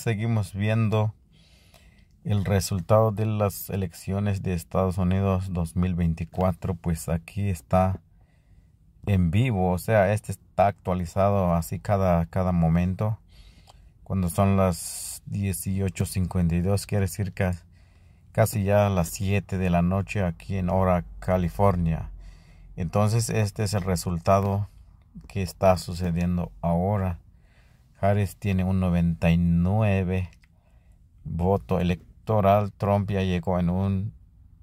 seguimos viendo el resultado de las elecciones de Estados Unidos 2024. Pues aquí está en vivo, o sea, este está actualizado así cada, cada momento. Cuando son las 18.52, quiere decir que casi ya las 7 de la noche aquí en Hora, California. Entonces este es el resultado que está sucediendo ahora. Harris tiene un 99 voto electoral. Trump ya llegó en un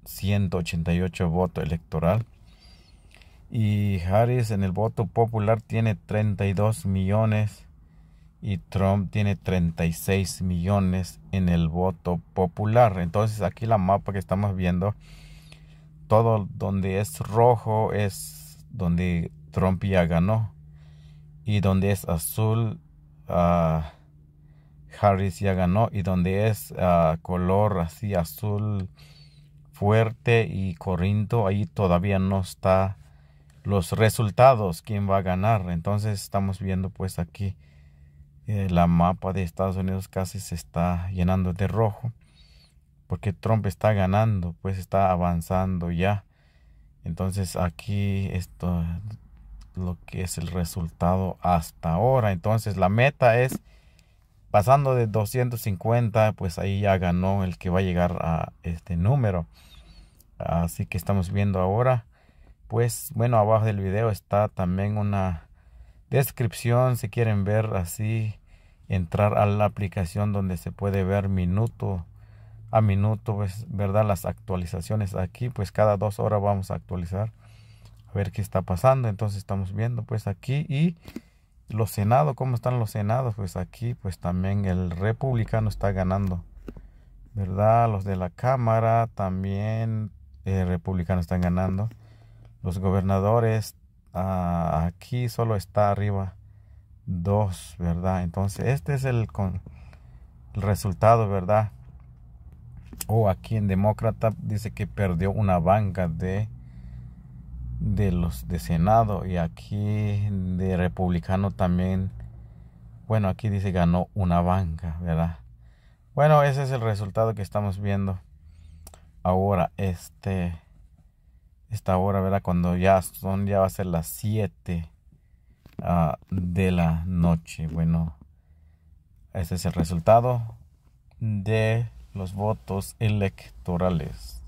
188 voto electoral. Y Harris en el voto popular tiene 32 millones y Trump tiene 36 millones en el voto popular. Entonces aquí la mapa que estamos viendo, todo donde es rojo es donde Trump ya ganó y donde es azul Ah, Harris ya ganó y donde es ah, color así azul fuerte y corriendo ahí todavía no está los resultados quién va a ganar entonces estamos viendo pues aquí eh, la mapa de Estados Unidos casi se está llenando de rojo porque Trump está ganando pues está avanzando ya entonces aquí esto lo que es el resultado hasta ahora. Entonces la meta es pasando de 250, pues ahí ya ganó el que va a llegar a este número. Así que estamos viendo ahora. Pues bueno, abajo del video está también una descripción si quieren ver así entrar a la aplicación donde se puede ver minuto a minuto, pues, ¿verdad? Las actualizaciones aquí, pues cada dos horas vamos a actualizar a ver qué está pasando. Entonces estamos viendo pues aquí y los senados, ¿cómo están los senados? Pues aquí pues también el republicano está ganando, ¿verdad? Los de la Cámara también El eh, republicano están ganando. Los gobernadores ah, aquí solo está arriba dos, ¿verdad? Entonces este es el, el resultado, ¿verdad? O oh, aquí en Demócrata dice que perdió una banca de de los de Senado y aquí de republicano también. Bueno, aquí dice ganó una banca, ¿verdad? Bueno, ese es el resultado que estamos viendo ahora, este, esta hora, ¿verdad? Cuando ya son, ya va a ser las 7 ah, de la noche. Bueno, ese es el resultado de los votos electorales.